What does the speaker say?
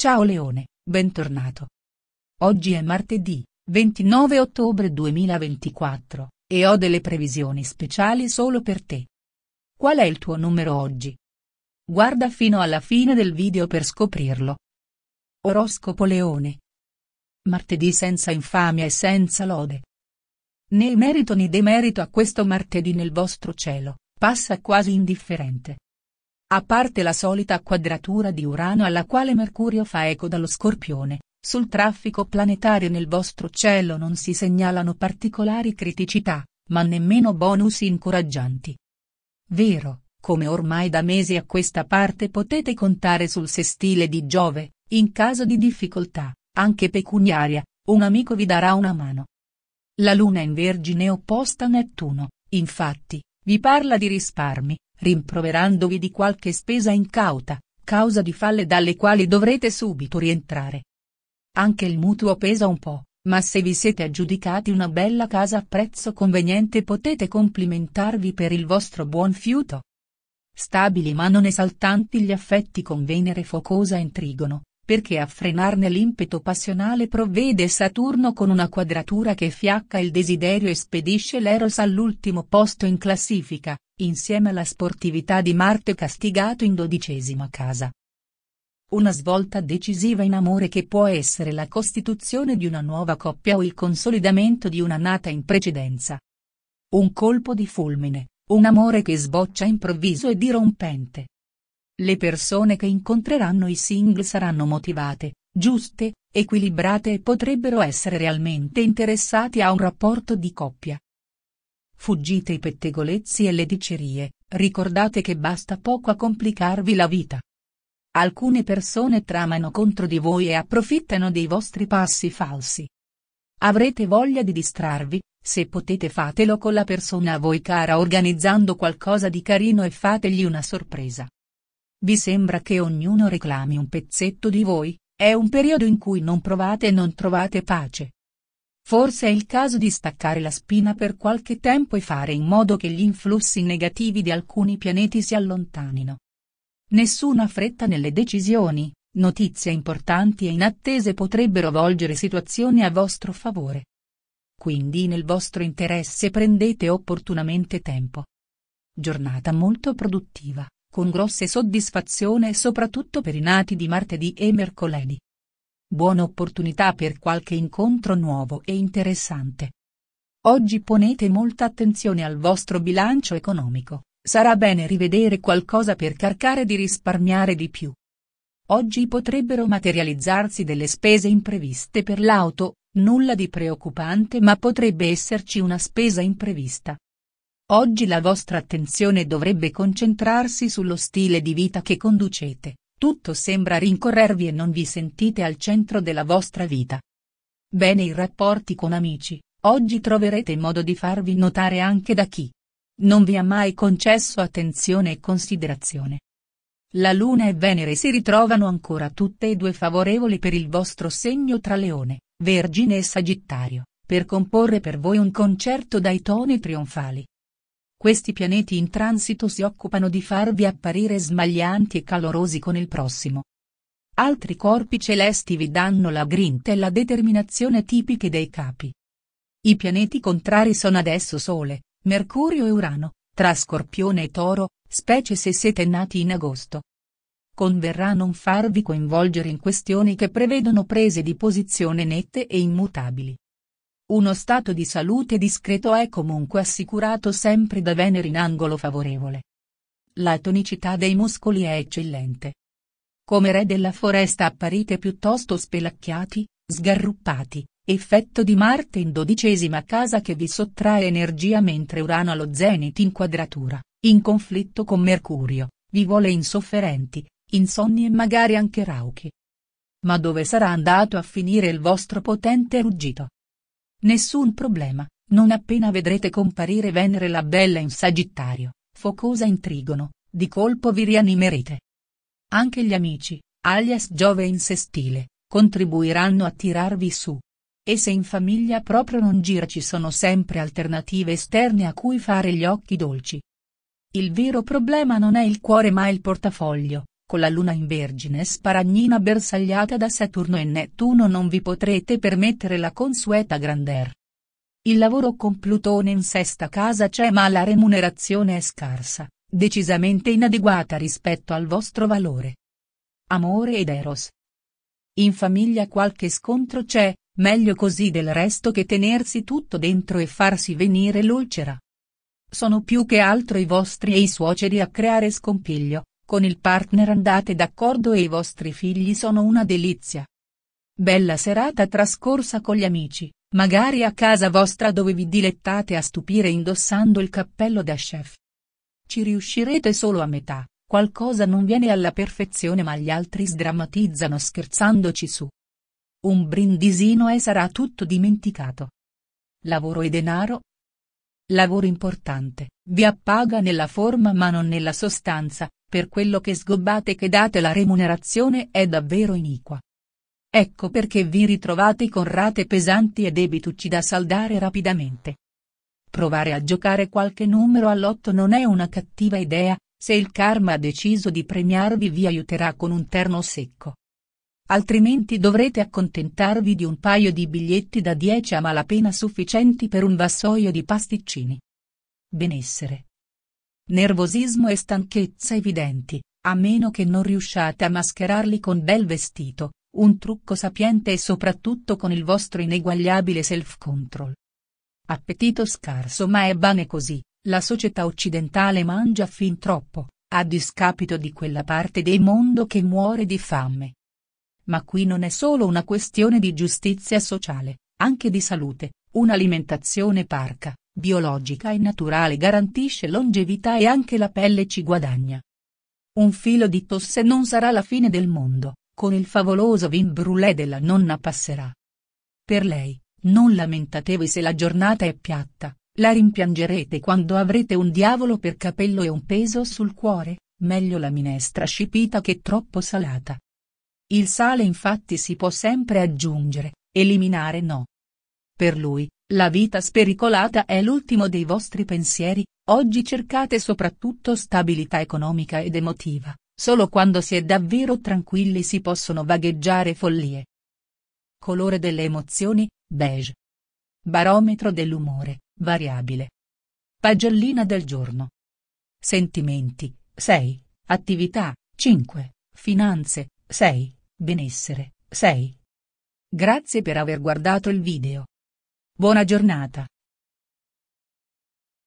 Ciao Leone, bentornato. Oggi è martedì, 29 ottobre 2024, e ho delle previsioni speciali solo per te. Qual è il tuo numero oggi? Guarda fino alla fine del video per scoprirlo. Oroscopo Leone. Martedì senza infamia e senza lode. Né merito né demerito a questo martedì nel vostro cielo, passa quasi indifferente. A parte la solita quadratura di Urano alla quale Mercurio fa eco dallo Scorpione, sul traffico planetario nel vostro cielo non si segnalano particolari criticità, ma nemmeno bonus incoraggianti. Vero, come ormai da mesi a questa parte potete contare sul sestile di Giove, in caso di difficoltà, anche pecuniaria, un amico vi darà una mano. La Luna in Vergine opposta a Nettuno, infatti, vi parla di risparmi, rimproverandovi di qualche spesa incauta, causa di falle dalle quali dovrete subito rientrare. Anche il mutuo pesa un po', ma se vi siete aggiudicati una bella casa a prezzo conveniente potete complimentarvi per il vostro buon fiuto. Stabili ma non esaltanti gli affetti con Venere focosa intrigono, perché a frenarne l'impeto passionale provvede Saturno con una quadratura che fiacca il desiderio e spedisce l'Eros all'ultimo posto in classifica, insieme alla sportività di Marte castigato in dodicesima casa. Una svolta decisiva in amore che può essere la costituzione di una nuova coppia o il consolidamento di una nata in precedenza. Un colpo di fulmine, un amore che sboccia improvviso e dirompente, le persone che incontreranno i single saranno motivate, giuste, equilibrate e potrebbero essere realmente interessati a un rapporto di coppia. Fuggite i pettegolezzi e le dicerie, ricordate che basta poco a complicarvi la vita. Alcune persone tramano contro di voi e approfittano dei vostri passi falsi. Avrete voglia di distrarvi, se potete fatelo con la persona a voi cara organizzando qualcosa di carino e fategli una sorpresa. Vi sembra che ognuno reclami un pezzetto di voi? È un periodo in cui non provate e non trovate pace. Forse è il caso di staccare la spina per qualche tempo e fare in modo che gli influssi negativi di alcuni pianeti si allontanino. Nessuna fretta nelle decisioni, notizie importanti e inattese potrebbero volgere situazioni a vostro favore. Quindi nel vostro interesse prendete opportunamente tempo. Giornata molto produttiva con grosse soddisfazione soprattutto per i nati di martedì e mercoledì. Buona opportunità per qualche incontro nuovo e interessante. Oggi ponete molta attenzione al vostro bilancio economico, sarà bene rivedere qualcosa per cercare di risparmiare di più. Oggi potrebbero materializzarsi delle spese impreviste per l'auto, nulla di preoccupante ma potrebbe esserci una spesa imprevista, Oggi la vostra attenzione dovrebbe concentrarsi sullo stile di vita che conducete, tutto sembra rincorrervi e non vi sentite al centro della vostra vita. Bene i rapporti con amici, oggi troverete modo di farvi notare anche da chi non vi ha mai concesso attenzione e considerazione. La Luna e Venere si ritrovano ancora tutte e due favorevoli per il vostro segno tra Leone, Vergine e Sagittario, per comporre per voi un concerto dai toni trionfali. Questi pianeti in transito si occupano di farvi apparire smaglianti e calorosi con il prossimo. Altri corpi celesti vi danno la grinta e la determinazione tipiche dei capi. I pianeti contrari sono adesso Sole, Mercurio e Urano, tra Scorpione e Toro, specie se siete nati in agosto. Converrà non farvi coinvolgere in questioni che prevedono prese di posizione nette e immutabili. Uno stato di salute discreto è comunque assicurato sempre da Venere in angolo favorevole. La tonicità dei muscoli è eccellente. Come re della foresta apparite piuttosto spelacchiati, sgarruppati, effetto di Marte in dodicesima casa che vi sottrae energia mentre Urano allo zenit in quadratura, in conflitto con Mercurio, vi vuole insofferenti, insonni e magari anche rauchi. Ma dove sarà andato a finire il vostro potente ruggito? Nessun problema, non appena vedrete comparire Venere la Bella in Sagittario, focosa in Trigono, di colpo vi rianimerete. Anche gli amici, alias Giove in sestile, contribuiranno a tirarvi su. E se in famiglia proprio non gira ci sono sempre alternative esterne a cui fare gli occhi dolci. Il vero problema non è il cuore ma il portafoglio, con la luna in vergine sparagnina bersagliata da Saturno e Nettuno non vi potrete permettere la consueta grandeur. Il lavoro con Plutone in sesta casa c'è ma la remunerazione è scarsa, decisamente inadeguata rispetto al vostro valore. Amore ed Eros. In famiglia qualche scontro c'è, meglio così del resto che tenersi tutto dentro e farsi venire l'ulcera. Sono più che altro i vostri e i suoceri a creare scompiglio, con il partner andate d'accordo e i vostri figli sono una delizia. Bella serata trascorsa con gli amici, magari a casa vostra dove vi dilettate a stupire indossando il cappello da chef. Ci riuscirete solo a metà, qualcosa non viene alla perfezione ma gli altri sdrammatizzano scherzandoci su. Un brindisino e sarà tutto dimenticato. Lavoro e denaro? Lavoro importante, vi appaga nella forma ma non nella sostanza, per quello che sgobbate che date la remunerazione è davvero iniqua. Ecco perché vi ritrovate con rate pesanti e debitucci da saldare rapidamente. Provare a giocare qualche numero all'otto non è una cattiva idea, se il karma ha deciso di premiarvi vi aiuterà con un terno secco. Altrimenti dovrete accontentarvi di un paio di biglietti da 10 a malapena sufficienti per un vassoio di pasticcini. Benessere nervosismo e stanchezza evidenti, a meno che non riusciate a mascherarli con bel vestito, un trucco sapiente e soprattutto con il vostro ineguagliabile self-control. Appetito scarso ma è bene così, la società occidentale mangia fin troppo, a discapito di quella parte del mondo che muore di fame. Ma qui non è solo una questione di giustizia sociale, anche di salute, un'alimentazione parca, biologica e naturale garantisce longevità e anche la pelle ci guadagna. Un filo di tosse non sarà la fine del mondo, con il favoloso vin brûlé della nonna passerà. Per lei, non lamentatevi se la giornata è piatta, la rimpiangerete quando avrete un diavolo per capello e un peso sul cuore, meglio la minestra scipita che troppo salata. Il sale infatti si può sempre aggiungere, eliminare no. Per lui, la vita spericolata è l'ultimo dei vostri pensieri, oggi cercate soprattutto stabilità economica ed emotiva, solo quando si è davvero tranquilli si possono vagheggiare follie. Colore delle emozioni, beige. Barometro dell'umore, variabile. Pagellina del giorno. Sentimenti, 6, attività, 5, finanze, 6, benessere, 6. Grazie per aver guardato il video. Buona giornata.